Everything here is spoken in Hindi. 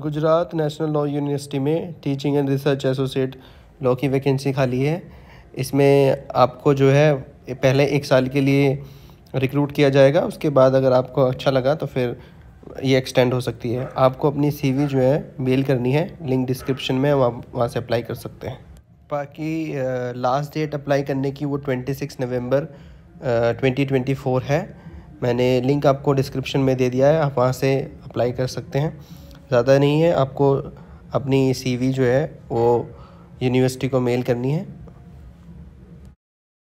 गुजरात नेशनल लॉ यूनिवर्सिटी में teaching and research associate law की वैकेंसी खाली है इसमें आपको जो है पहले एक साल के लिए रिक्रूट किया जाएगा उसके बाद अगर आपको अच्छा लगा तो फिर ये एक्सटेंड हो सकती है आपको अपनी सी जो है मेल करनी है लिंक डिस्क्रिप्शन में वहाँ वहाँ से अप्लाई कर सकते हैं बाकी लास्ट डेट अप्लाई करने की वो twenty six November twenty twenty four है मैंने लिंक आपको डिस्क्रिप्शन में दे दिया है आप वहाँ से अप्लाई कर सकते हैं ज़्यादा नहीं है आपको अपनी सी वी जो है वो यूनिवर्सिटी को मेल करनी है